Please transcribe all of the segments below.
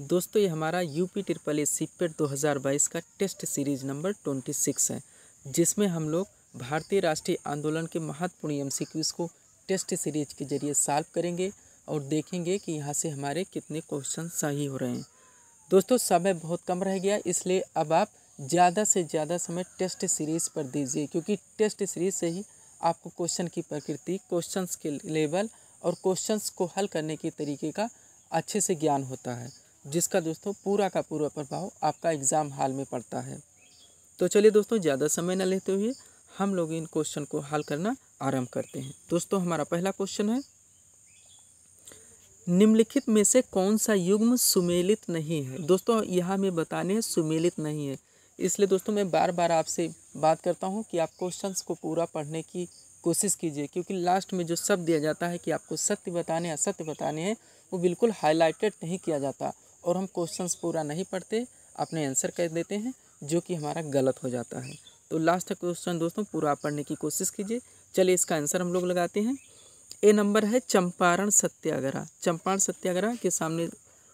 दोस्तों ये हमारा यूपी ट्रिपल ए सिपेट दो का test series number twenty six है जिसमें हम लोग भारतीय राष्ट्रीय आंदोलन के महत्वपूर्ण एम को टेस्ट सीरीज के जरिए साल्व करेंगे और देखेंगे कि यहाँ से हमारे कितने क्वेश्चन सही हो रहे हैं दोस्तों समय बहुत कम रह गया इसलिए अब आप ज़्यादा से ज़्यादा समय टेस्ट सीरीज़ पर दीजिए क्योंकि टेस्ट सीरीज़ से ही आपको क्वेश्चन की प्रकृति क्वेश्चंस के लेवल और क्वेश्चंस को हल करने के तरीके का अच्छे से ज्ञान होता है जिसका दोस्तों पूरा का पूरा प्रभाव आपका एग्ज़ाम हाल में पड़ता है तो चलिए दोस्तों ज़्यादा समय न लेते हुए हम लोग इन क्वेश्चन को हल करना आरंभ करते हैं दोस्तों हमारा पहला क्वेश्चन है निम्नलिखित में से कौन सा युग्म सुमेलित नहीं है दोस्तों यहाँ मैं बताने सुमेलित नहीं है इसलिए दोस्तों मैं बार बार आपसे बात करता हूँ कि आप क्वेश्चंस को पूरा पढ़ने की कोशिश कीजिए क्योंकि लास्ट में जो शब्द दिया जाता है कि आपको सत्य बताने असत्य बताने हैं वो बिल्कुल हाईलाइटेड नहीं किया जाता और हम क्वेश्चंस पूरा नहीं पढ़ते अपने आंसर कर देते हैं जो कि हमारा गलत हो जाता है तो लास्ट क्वेश्चन दोस्तों पूरा पढ़ने की कोशिश कीजिए चलिए इसका आंसर हम लोग लगाते हैं ए नंबर है चंपारण सत्याग्रह चंपारण सत्याग्रह के सामने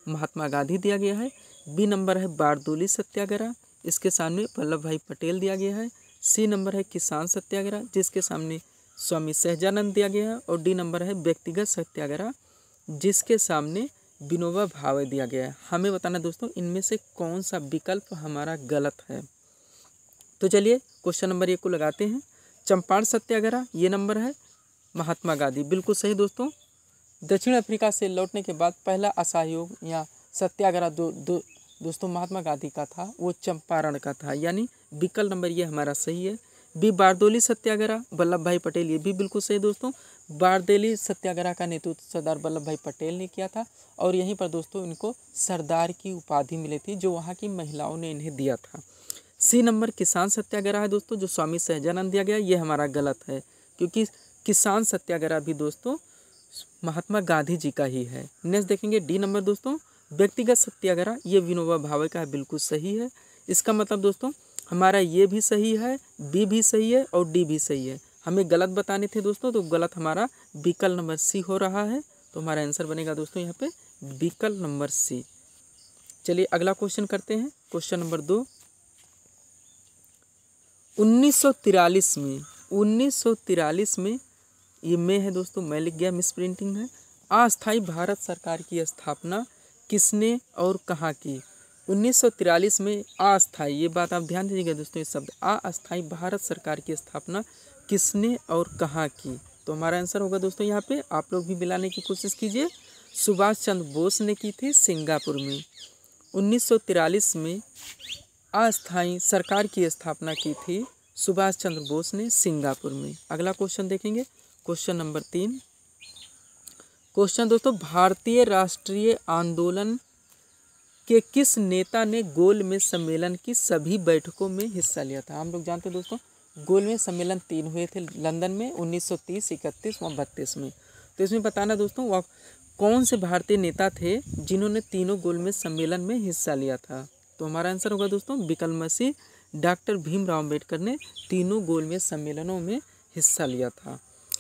महात्मा गांधी दिया गया है बी नंबर है बारदोली सत्याग्रह इसके सामने वल्लभ भाई पटेल दिया गया है सी नंबर है किसान सत्याग्रह जिसके सामने स्वामी सहजानंद दिया गया है और डी नंबर है व्यक्तिगत सत्याग्रह जिसके सामने विनोबा भावे दिया गया है हमें बताना दोस्तों इनमें से कौन सा विकल्प हमारा गलत है तो चलिए क्वेश्चन नंबर एक को लगाते हैं चंपारण सत्याग्रह ये नंबर है महात्मा गांधी बिल्कुल सही दोस्तों दक्षिण अफ्रीका से लौटने के बाद पहला असहयोग या सत्याग्रह दो, दो दोस्तों महात्मा गांधी का था वो चंपारण का था यानी विकल्प नंबर ये हमारा सही है बी बारदोली सत्याग्रह वल्लभ भाई पटेल ये भी बिल्कुल सही दोस्तों बारदेली सत्याग्रह का नेतृत्व सरदार वल्लभ भाई पटेल ने किया था और यहीं पर दोस्तों इनको सरदार की उपाधि मिली थी जो वहाँ की महिलाओं ने इन्हें दिया था सी नंबर किसान सत्याग्रह है दोस्तों जो स्वामी सहजानंद दिया गया ये हमारा गलत है क्योंकि किसान सत्याग्रह भी दोस्तों महात्मा गांधी जी का ही है नेक्स्ट देखेंगे डी नंबर दोस्तों व्यक्तिगत सत्याग्रह ये विनोबा भावे का बिल्कुल सही है इसका मतलब दोस्तों हमारा ये भी सही है बी भी सही है और डी भी सही है हमें गलत बताने थे दोस्तों तो गलत हमारा विकल्प नंबर सी हो रहा है तो हमारा आंसर बनेगा दोस्तों यहाँ पे विकल्प नंबर सी चलिए अगला क्वेश्चन करते हैं क्वेश्चन नंबर दो उन्नीस में उन्नीस में ये मैं है दोस्तों मैं लिख गया मिस प्रिंटिंग है अस्थायी भारत सरकार की स्थापना किसने और कहाँ की 1943 में अस्थायी ये बात आप ध्यान दीजिएगा दोस्तों ये शब्द अस्थायी भारत सरकार की स्थापना किसने और कहाँ की तो हमारा आंसर होगा दोस्तों यहाँ पे आप लोग भी मिलाने की कोशिश कीजिए सुभाष चंद्र बोस ने की थी सिंगापुर में 1943 में अस्थाई सरकार की स्थापना की थी सुभाष चंद्र बोस ने सिंगापुर में अगला क्वेश्चन देखेंगे क्वेश्चन नंबर तीन क्वेश्चन दोस्तों भारतीय राष्ट्रीय आंदोलन के किस नेता ने गोल में सम्मेलन की सभी बैठकों में हिस्सा लिया था हम लोग जानते हैं दोस्तों गोलमेज सम्मेलन तीन हुए थे लंदन में 1930, इकतीस और बत्तीस में तो इसमें बताना दोस्तों कौन से भारतीय नेता थे जिन्होंने तीनों गोलमेज सम्मेलन में हिस्सा लिया था तो हमारा आंसर होगा दोस्तों बिकल मसीह डॉक्टर भीमराव अम्बेडकर ने तीनों गोलमेज सम्मेलनों में हिस्सा लिया था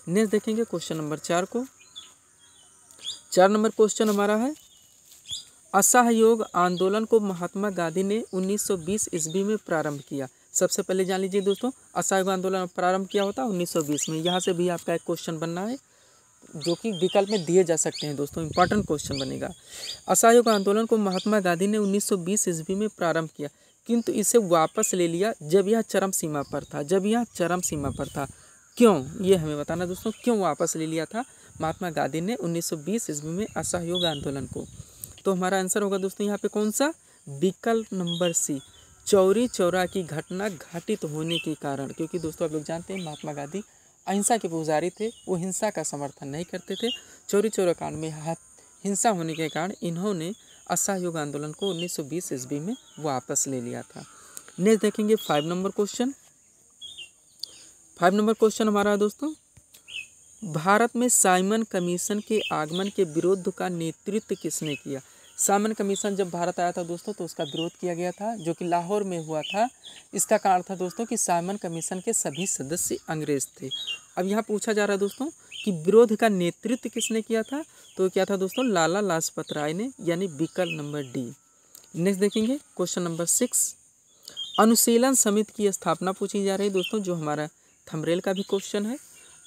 नेक्स्ट देखेंगे क्वेश्चन नंबर चार को चार नंबर क्वेश्चन हमारा है असहयोग आंदोलन को महात्मा गांधी ने 1920 ईस्वी में प्रारंभ किया सबसे पहले जान लीजिए दोस्तों असहयोग आंदोलन प्रारंभ किया होता है बीस में यहाँ से भी आपका एक क्वेश्चन बनना है जो कि विकल्प में दिए जा सकते हैं दोस्तों इंपॉर्टेंट क्वेश्चन बनेगा असहयोग आंदोलन को महात्मा गांधी ने 1920 ईस्वी में प्रारंभ किया किंतु इसे वापस ले लिया जब यह चरम सीमा पर था जब यह चरम सीमा पर था क्यों ये हमें बताना दोस्तों क्यों वापस ले लिया था महात्मा गांधी ने 1920 ईस्वी में असहयोग आंदोलन को तो हमारा आंसर होगा दोस्तों यहाँ पे कौन सा विकल्प नंबर सी चौरी चौरा की घटना घटित होने के कारण क्योंकि दोस्तों आप लोग जानते हैं महात्मा गांधी अहिंसा के पुजारी थे वो हिंसा का समर्थन नहीं करते थे चौरी चौरा कांड में हिंसा होने के कारण इन्होंने असहयोग आंदोलन को 1920 सौ बीस ईस्वी में वापस ले लिया था नेक्स्ट देखेंगे five number question five number question हमारा दोस्तों भारत में साइमन कमीशन के आगमन के विरोध का नेतृत्व किसने किया सामन कमीशन जब भारत आया था दोस्तों तो उसका विरोध किया गया था जो कि लाहौर में हुआ था इसका कारण था दोस्तों कि सामन कमीशन के सभी सदस्य अंग्रेज थे अब यहाँ पूछा जा रहा है दोस्तों कि विरोध का नेतृत्व किसने किया था तो क्या था दोस्तों लाला लाजपत राय ने यानी विकल्प नंबर डी नेक्स्ट देखेंगे question number six Anushilan Samiti की स्थापना पूछी जा रही है दोस्तों जो हमारा थमरेल का भी क्वेश्चन है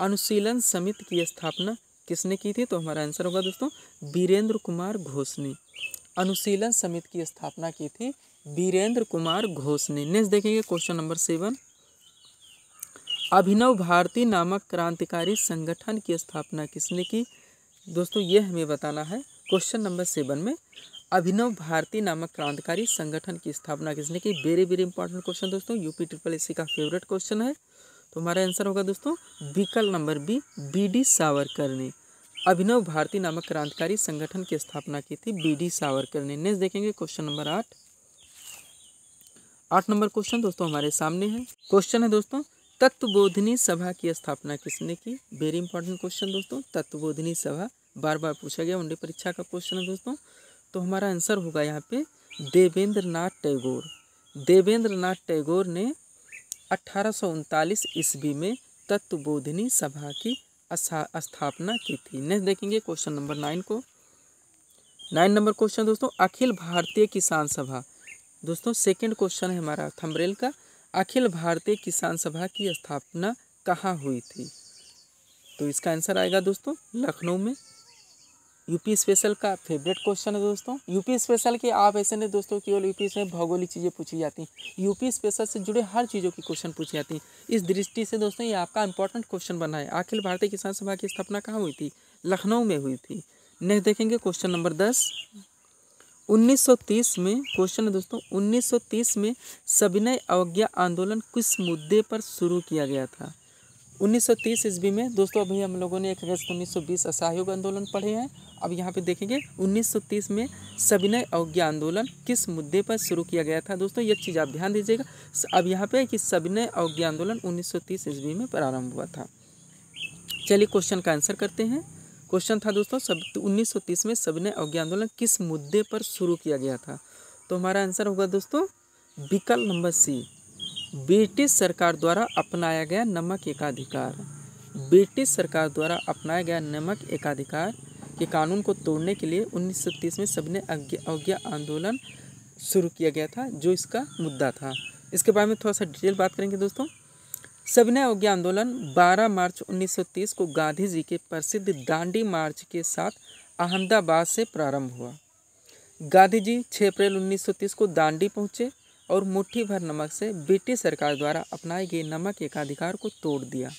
अनुशीलन समिति की स्थापना किसने की थी तो हमारा आंसर होगा दोस्तों वीरेंद्र कुमार घोष ने अनुशीलन समिति की स्थापना की थी वीरेंद्र कुमार घोष ने नेक्स्ट देखेंगे question number seven Abhinav Bharati नामक क्रांतिकारी संगठन की स्थापना किसने की दोस्तों ये हमें बताना है क्वेश्चन नंबर सेवन में अभिनव भारती नामक क्रांतिकारी संगठन की स्थापना किसने की वेरी वेरी इंपॉर्टेंट क्वेश्चन दोस्तों यूपी ट्रिपल एसी का फेवरेट क्वेश्चन है तो हमारा आंसर होगा दोस्तों विकल्प number B B D Savarkar ने अभिनव भारती नामक क्रांतिकारी संगठन की स्थापना की थी बी डी सावरकर ने नेक्स्ट देखेंगे क्वेश्चन नंबर आठ आठ नंबर क्वेश्चन दोस्तों हमारे सामने है क्वेश्चन है दोस्तों तत्वबोधिनी सभा की स्थापना किसने की वेरी इंपॉर्टेंट क्वेश्चन दोस्तों तत्वबोधिनी सभा बार बार पूछा गया वनडे परीक्षा का क्वेश्चन है दोस्तों तो हमारा आंसर होगा यहाँ पे देवेंद्र नाथ टैगोर देवेंद्र नाथ टैगोर ने अट्ठारह ईस्वी में तत्वबोधिनी सभा की स्थापना की थी नेक्स्ट देखेंगे क्वेश्चन नंबर नाइन को नाइन नंबर क्वेश्चन दोस्तों अखिल भारतीय किसान सभा दोस्तों सेकंड क्वेश्चन है हमारा थम्बरेल का अखिल भारतीय किसान सभा की स्थापना कहाँ हुई थी तो इसका आंसर आएगा दोस्तों लखनऊ में यूपी स्पेशल का फेवरेट क्वेश्चन है दोस्तों यूपी स्पेशल के आप ऐसे नहीं दोस्तों केवल यूपी में भौगोलिक चीज़ें पूछी जाती हैं यूपी स्पेशल से जुड़े हर चीज़ों की क्वेश्चन पूछी जाती हैं इस दृष्टि से दोस्तों ये आपका इंपॉर्टेंट क्वेश्चन बना है अखिल भारतीय किसान सभा की स्थापना कहाँ हुई थी लखनऊ में हुई थी नेक्स्ट देखेंगे क्वेश्चन नंबर दस 1930 में क्वेश्चन है दोस्तों 1930 में सविनय अवज्ञा आंदोलन किस मुद्दे पर शुरू किया गया था उन्नीस सौ तीस ईस्वी में दोस्तों अभी हम लोगों ने एक अगस्त उन्नीस सौ बीस असहयोग आंदोलन पढ़े हैं अब यहाँ पे देखेंगे 1930 में सविनय अवज्ञा आंदोलन किस मुद्दे पर शुरू किया गया था दोस्तों ये चीज़ आप ध्यान दीजिएगा अब यहाँ पे कि सविनय अवज्ञा आंदोलन 1930 ईस्वी में प्रारंभ हुआ था चलिए क्वेश्चन का आंसर करते हैं क्वेश्चन था दोस्तों सब 1930 तो में सविनय अवज्ञा आंदोलन किस मुद्दे पर शुरू किया गया था तो हमारा आंसर होगा दोस्तों विकल्प नंबर सी ब्रिटिश सरकार द्वारा अपनाया गया नमक एकाधिकार ब्रिटिश सरकार द्वारा अपनाया गया नमक एकाधिकार के कानून को तोड़ने के लिए 1930 में सबने अवज्ञा आंदोलन शुरू किया गया था जो इसका मुद्दा था इसके बारे में थोड़ा सा डिटेल बात करेंगे दोस्तों सबने अवज्ञा आंदोलन 12 मार्च 1930 को गांधी जी के प्रसिद्ध दांडी मार्च के साथ अहमदाबाद से प्रारंभ हुआ गांधी जी छः अप्रैल उन्नीस को दांडी पहुँचे और मुट्ठी भर नमक से ब्रिटिश सरकार द्वारा अपनाए गए नमक एकाधिकार को तोड़ दिया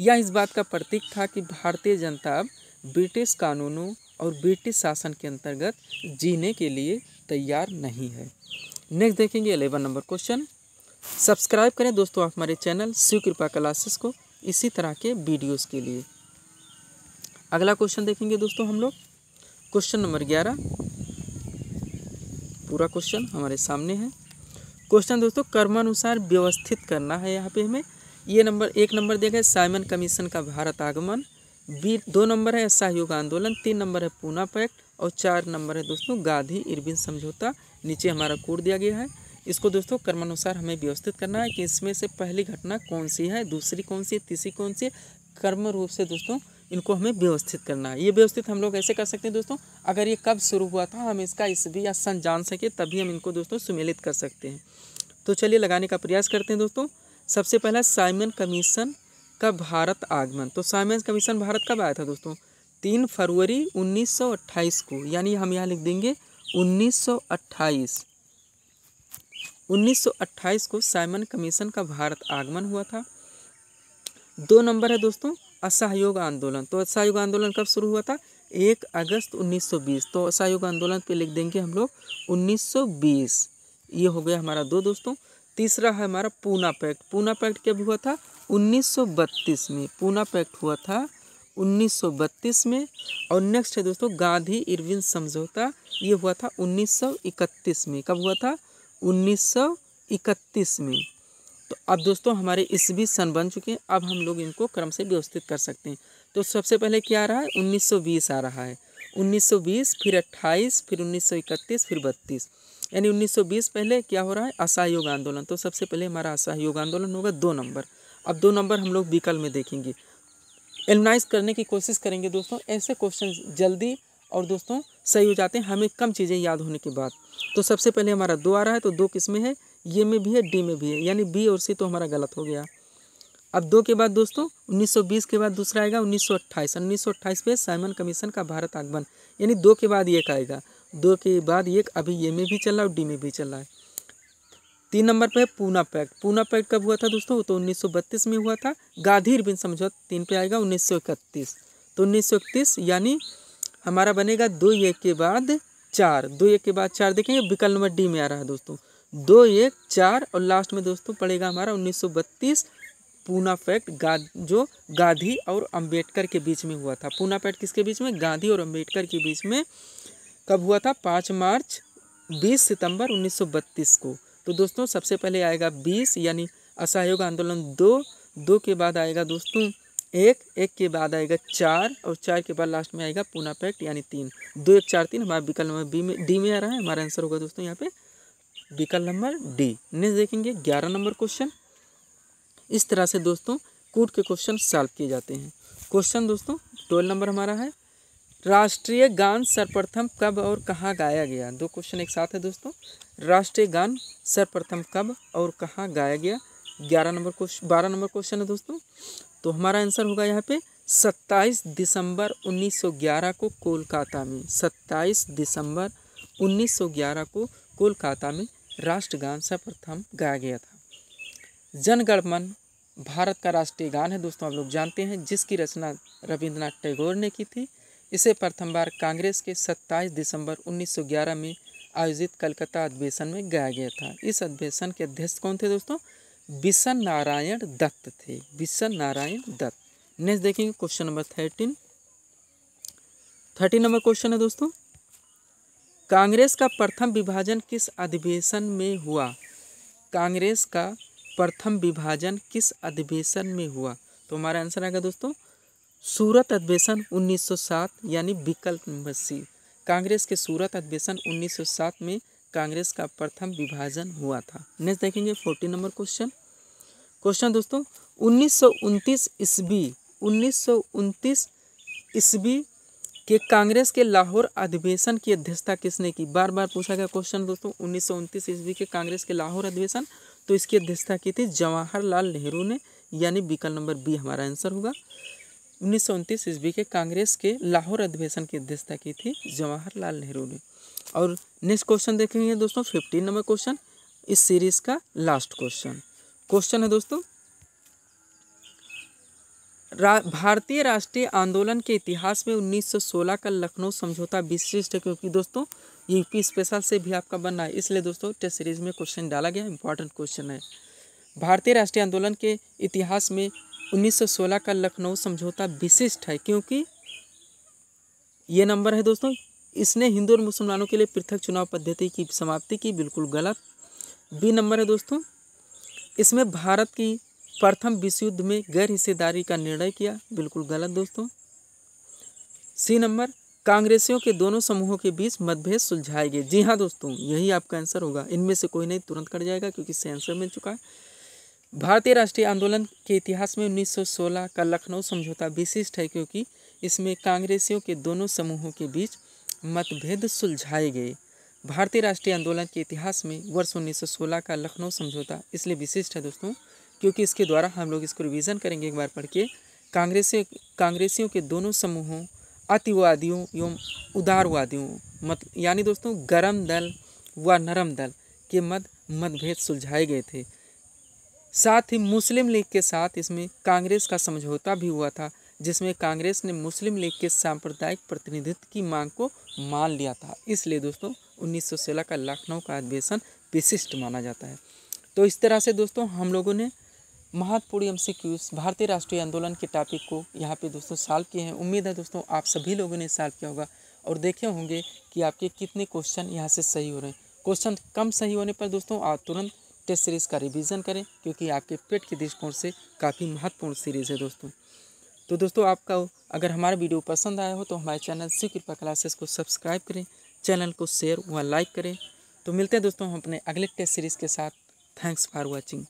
यह इस बात का प्रतीक था कि भारतीय जनता अब ब्रिटिश कानूनों और ब्रिटिश शासन के अंतर्गत जीने के लिए तैयार नहीं है नेक्स्ट देखेंगे एलेवन नंबर क्वेश्चन सब्सक्राइब करें दोस्तों आप हमारे चैनल शिव कृपा क्लासेस को इसी तरह के वीडियोस के लिए अगला क्वेश्चन देखेंगे दोस्तों हम लोग क्वेश्चन नंबर ग्यारह पूरा क्वेश्चन हमारे सामने है क्वेश्चन दोस्तों कर्मानुसार व्यवस्थित करना है यहाँ पे हमें ये नंबर एक नंबर देखा है साइमन कमीशन का भारत आगमन बी दो नंबर है सहयोग आंदोलन तीन नंबर है पूना पैक्ट और चार नंबर है दोस्तों गांधी इरविन समझौता नीचे हमारा कोड दिया गया है इसको दोस्तों कर्मानुसार हमें व्यवस्थित करना है कि इसमें से पहली घटना कौन सी है दूसरी कौन सी तीसरी कौन सी कर्म रूप से दोस्तों इनको हमें व्यवस्थित करना है ये व्यवस्थित हम लोग ऐसे कर सकते हैं दोस्तों अगर ये कब शुरू हुआ था हम इसका भी या सन जान सके तभी हम इनको दोस्तों सुमेलित कर सकते हैं तो चलिए लगाने का प्रयास करते हैं दोस्तों सबसे पहला साइमन कमीशन का भारत आगमन तो साइमन कमीशन भारत कब आया था दोस्तों तीन फरवरी उन्नीस को यानी हम यहाँ लिख देंगे उन्नीस 1928 को साइमन कमीशन का भारत आगमन हुआ था दो नंबर है दोस्तों असहयोग आंदोलन तो असहयोग आंदोलन कब शुरू हुआ था एक अगस्त 1920 तो असहयोग आंदोलन पे लिख देंगे हम लोग 1920 ये हो गया हमारा दो दोस्तों तीसरा है हमारा पूना पैक्ट पूना पैक्ट कब हुआ था 1932 में पूना पैक्ट हुआ था 1932 में और नेक्स्ट है दोस्तों गांधी इरविन समझौता ये हुआ था 1931 में कब हुआ था 1931 में तो अब दोस्तों हमारे इस भी सन बन चुके हैं अब हम लोग इनको क्रम से व्यवस्थित कर सकते हैं तो सबसे पहले क्या आ रहा है 1920 आ रहा है 1920 फिर 28 फिर 1931 फिर 32 यानी 1920 पहले क्या हो रहा है असहयोग आंदोलन तो सबसे पहले हमारा असहयोग आंदोलन होगा दो नंबर अब दो नंबर हम लोग विकल में देखेंगे एलनाइज करने की कोशिश करेंगे दोस्तों ऐसे क्वेश्चन जल्दी और दोस्तों सही हो जाते हैं हमें कम चीज़ें याद होने के बाद तो सबसे पहले हमारा दो आ रहा है तो दो किस्में है ये में भी है डी में भी है यानी बी और सी तो हमारा गलत हो गया अब दो के बाद दोस्तों 1920 के बाद दूसरा आएगा 1928 1928 पे साइमन कमीशन का भारत आगमन यानी दो के बाद एक आएगा दो के बाद एक अभी ये में भी चल रहा है और डी में भी चल रहा है तीन नंबर पे है पूना पैक्ट पूना पैक्ट कब हुआ था दोस्तों तो 1932 में हुआ था गांधी बिन समझौता तीन पे आएगा उन्नीस तो उन्नीस यानी हमारा बनेगा दो एक के बाद चार दो एक के बाद चार देखेंगे विकल्प नंबर डी में आ रहा है दोस्तों दो एक चार और लास्ट में दोस्तों पड़ेगा हमारा 1932 पूना फैक्ट गा जो गांधी और अंबेडकर के बीच में हुआ था पूना फैक्ट किसके बीच में गांधी और अंबेडकर के बीच में कब हुआ था पाँच मार्च बीस सितंबर बत्तीस को तो दोस्तों सबसे पहले आएगा बीस यानी असहयोग आंदोलन दो दो के बाद आएगा दोस्तों एक एक के बाद आएगा चार और चार के बाद लास्ट में आएगा पूना पैक्ट यानी तीन दो एक चार तीन हमारे विकल्प बी में डी में आ रहा है हमारा आंसर होगा दोस्तों यहाँ पे विकल्प नंबर डी नेक्स्ट देखेंगे ग्यारह नंबर क्वेश्चन इस तरह से दोस्तों कूट के क्वेश्चन सॉल्व किए जाते हैं क्वेश्चन दोस्तों ट्वेल्व नंबर हमारा है राष्ट्रीय गान सर्वप्रथम कब और कहाँ गाया गया दो क्वेश्चन एक साथ है दोस्तों राष्ट्रीय गान सर्वप्रथम कब और कहाँ गाया गया ग्यारह नंबर क्वेश्चन बारह नंबर क्वेश्चन है दोस्तों तो हमारा आंसर होगा यहाँ पे सत्ताईस दिसंबर 1911 को कोलकाता में सत्ताईस दिसंबर 1911 को कोलकाता में राष्ट्रगान सर्वप्रथम गाया गया था जनगणमन भारत का राष्ट्रीय गान है दोस्तों आप लोग जानते हैं जिसकी रचना रविंद्रनाथ टैगोर ने की थी इसे प्रथम बार कांग्रेस के 27 दिसंबर 1911 में आयोजित कलकत्ता अधिवेशन में गाया गया था इस अधिवेशन के अध्यक्ष कौन थे दोस्तों बिशन नारायण दत्त थे बिशन नारायण दत्त नेक्स्ट देखेंगे question number thirteen thirteen number question है दोस्तों कांग्रेस का प्रथम विभाजन किस अधिवेशन में हुआ कांग्रेस का प्रथम विभाजन किस अधिवेशन में हुआ तो हमारा आंसर आएगा दोस्तों सूरत अधिवेशन 1907 यानी विकल्प नंबर सी कांग्रेस के सूरत अधिवेशन 1907 में कांग्रेस का प्रथम विभाजन हुआ था नेक्स्ट देखेंगे फोर्टीन नंबर क्वेश्चन क्वेश्चन दोस्तों उन्नीस सौ ईस्वी उन्नीस सौ ईस्वी कि कांग्रेस के लाहौर अधिवेशन की अध्यक्षता किसने की बार बार पूछा गया क्वेश्चन दोस्तों उन्नीस सौ ईस्वी के कांग्रेस के लाहौर अधिवेशन तो इसकी अध्यक्षता की थी जवाहरलाल नेहरू ने यानी विकल्प नंबर बी हमारा आंसर होगा उन्नीस सौ उनतीस ईस्वी के कांग्रेस के लाहौर अधिवेशन की अध्यक्षता की थी जवाहरलाल नेहरू ने और नेक्स्ट क्वेश्चन देखेंगे दोस्तों फिफ्टीन नंबर क्वेश्चन इस सीरीज का लास्ट क्वेश्चन क्वेश्चन है दोस्तों रा, भारतीय राष्ट्रीय आंदोलन के इतिहास में 1916 का लखनऊ समझौता विशिष्ट है क्योंकि दोस्तों यूपी स्पेशल से भी आपका बनना है इसलिए दोस्तों टेस्ट सीरीज में क्वेश्चन डाला गया इंपॉर्टेंट क्वेश्चन है भारतीय राष्ट्रीय आंदोलन के इतिहास में 1916 का लखनऊ समझौता विशिष्ट है क्योंकि ये नंबर है दोस्तों इसने हिंदू और मुसलमानों के लिए पृथक चुनाव पद्धति की समाप्ति की बिल्कुल गलत बी नंबर है दोस्तों इसमें भारत की प्रथम विश्व युद्ध में गैर हिस्सेदारी का निर्णय किया बिल्कुल गलत दोस्तों सी नंबर कांग्रेसियों के दोनों समूहों के बीच मतभेद सुलझाए गए जी हाँ दोस्तों यही आपका आंसर होगा इनमें से कोई नहीं तुरंत कट जाएगा क्योंकि इससे आंसर मिल चुका है भारतीय राष्ट्रीय आंदोलन के इतिहास में 1916 का लखनऊ समझौता विशिष्ट है क्योंकि इसमें कांग्रेसियों के दोनों समूहों के बीच मतभेद सुलझाए गए भारतीय राष्ट्रीय आंदोलन के इतिहास में वर्ष 1916 का लखनऊ समझौता इसलिए विशिष्ट है दोस्तों क्योंकि इसके द्वारा हम लोग इसको रिविज़न करेंगे एक बार पढ़ के कांग्रेस कांग्रेसियों के दोनों समूहों अतिवादियों एवं उदारवादियों मत यानी दोस्तों गर्म दल व नरम दल के मत मतभेद सुलझाए गए थे साथ ही मुस्लिम लीग के साथ इसमें कांग्रेस का समझौता भी हुआ था जिसमें कांग्रेस ने मुस्लिम लीग के सांप्रदायिक प्रतिनिधित्व की मांग को मान लिया था इसलिए दोस्तों 1916 का लखनऊ का अधिवेशन विशिष्ट माना जाता है तो इस तरह से दोस्तों हम लोगों ने महत्वपूर्ण एम भारतीय राष्ट्रीय आंदोलन के टॉपिक को यहाँ पे दोस्तों सॉल्व किए हैं उम्मीद है दोस्तों आप सभी लोगों ने सॉल्व किया होगा और देखे होंगे कि आपके कितने क्वेश्चन यहाँ से सही हो रहे हैं क्वेश्चन कम सही होने पर दोस्तों आप तुरंत टेस्ट सीरीज़ का रिविज़न करें क्योंकि आपके पेट के दृष्टिकोण से काफ़ी महत्वपूर्ण सीरीज़ है दोस्तों तो दोस्तों आपका अगर हमारा वीडियो पसंद आया हो तो हमारे चैनल शिव कृपा क्लासेस को सब्सक्राइब करें चैनल को शेयर व लाइक करें तो मिलते हैं दोस्तों हम अपने अगले टेस्ट सीरीज़ के साथ थैंक्स फॉर वॉचिंग